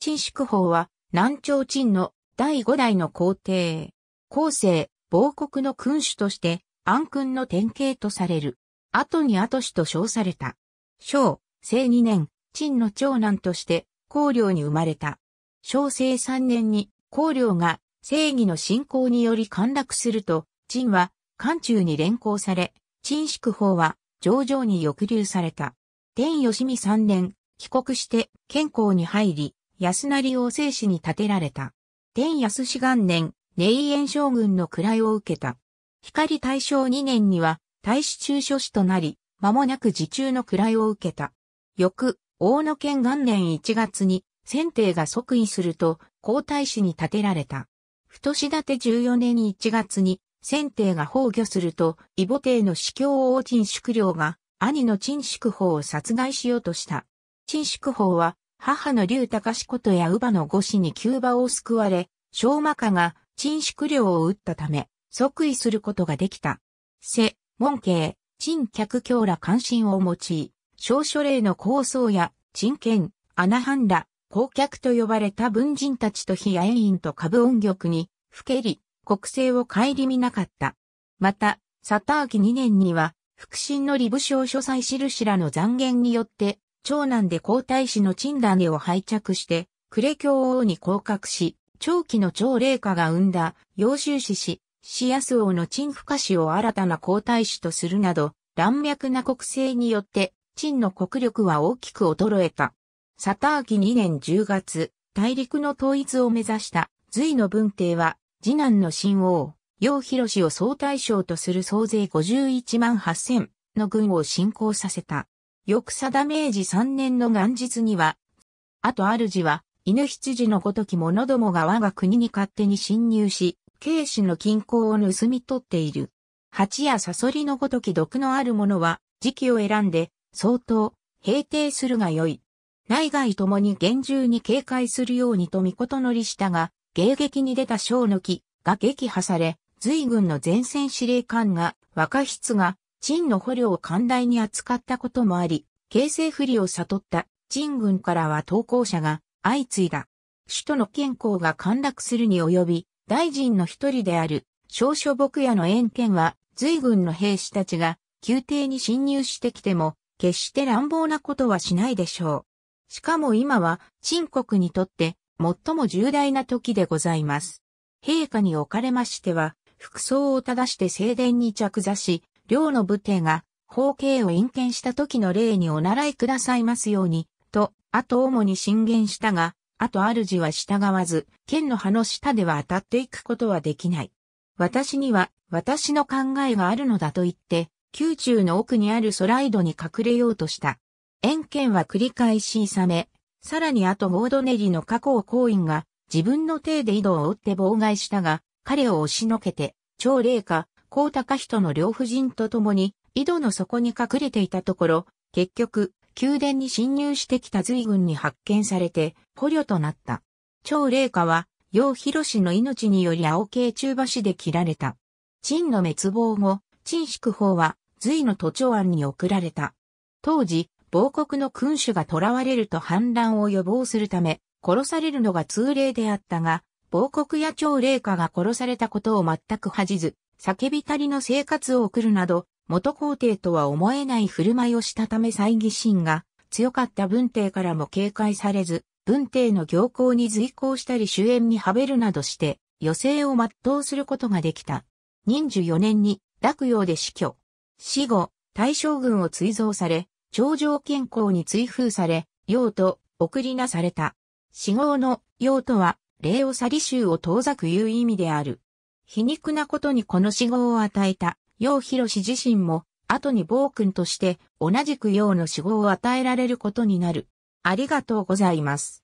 陳宿法は、南朝陳の第五代の皇帝。後世、亡国の君主として、安君の典型とされる。後に後氏と称された。小、生二年、陳の長男として、公領に生まれた。小生三年に、公領が正義の信仰により陥落すると、陳は、漢中に連行され、陳宿法は、上場に抑留された。天義三年、帰国して、健康に入り、安成王政史に建てられた。天安氏元年、寧遠将軍の位を受けた。光大正2年には、大使中書士となり、間もなく自中の位を受けた。翌、大野県元年1月に、選定が即位すると、皇太子に建てられた。太志立て14年1月に、選定が崩御すると、異母帝の司教王陳宿領が、兄の陳宿法を殺害しようとした。陳宿法は、母の竜隆ことや乳母の御子に急場を救われ、小和家が陳縮料を打ったため、即位することができた。せ、門慶、陳客卿ら関心を用い、小書令の構想や、陳権、穴藩ら、公客と呼ばれた文人たちと非野員と株音玉に、ふけり、国政を顧みなかった。また、佐田キ2年には、腹心の理部省書斎印らの残言によって、長男で皇太子の陳蘭を拝着して、呉教王に降格し、長期の長霊下が生んだ、揚州市氏、市安王の陳深氏を新たな皇太子とするなど、乱脈な国政によって、陳の国力は大きく衰えた。サターキ2年10月、大陸の統一を目指した隋の文帝は、次男の新王、楊博氏を総大将とする総勢51万8000の軍を侵攻させた。翌定明治3年の元日には、あと主は、犬羊のごとき者どもが我が国に勝手に侵入し、慶視の均衡を盗み取っている。蜂やサソリのごとき毒のある者は、時期を選んで、相当、平定するがよい。内外ともに厳重に警戒するようにとこ事のりしたが、迎撃に出た小の木が撃破され、随軍の前線司令官が若筆が陳の捕虜を寛大に扱ったこともあり、形成不利を悟った陳軍からは投降者が相次いだ。首都の健康が陥落するに及び、大臣の一人である、少書牧野の遠見は、随軍の兵士たちが、宮廷に侵入してきても、決して乱暴なことはしないでしょう。しかも今は、陳国にとって、最も重大な時でございます。陛下におかれましては、服装を正して正殿に着座し、両の武帝が、包茎を隠見した時の例にお習いくださいますように、と、あと主に進言したが、あと主は従わず、剣の葉の下では当たっていくことはできない。私には、私の考えがあるのだと言って、宮中の奥にある空井戸に隠れようとした。遠剣は繰り返しいめ、さらにあとゴードネリの過去を行員が、自分の手で井戸を追って妨害したが、彼を押しのけて、超霊か、高高人の両夫人と共に、井戸の底に隠れていたところ、結局、宮殿に侵入してきた随軍に発見されて、捕虜となった。長麗華は、楊広氏の命により青系中橋で切られた。陳の滅亡後、陳宿法は、隋の都庁案に送られた。当時、亡国の君主が囚われると反乱を予防するため、殺されるのが通例であったが、亡国や長麗華が殺されたことを全く恥じず、叫びたりの生活を送るなど、元皇帝とは思えない振る舞いをしたため猜疑心が強かった文帝からも警戒されず、文帝の行幸に随行したり主演にはべるなどして、余生を全うすることができた。任寿4年に、洛陽で死去。死後、大将軍を追贈され、頂上健康に追封され、用と送りなされた。死後の用とは、礼を去り衆を遠ざくいう意味である。皮肉なことにこの死号を与えた、楊博自身も、後に暴君として同じく楊の死号を与えられることになる。ありがとうございます。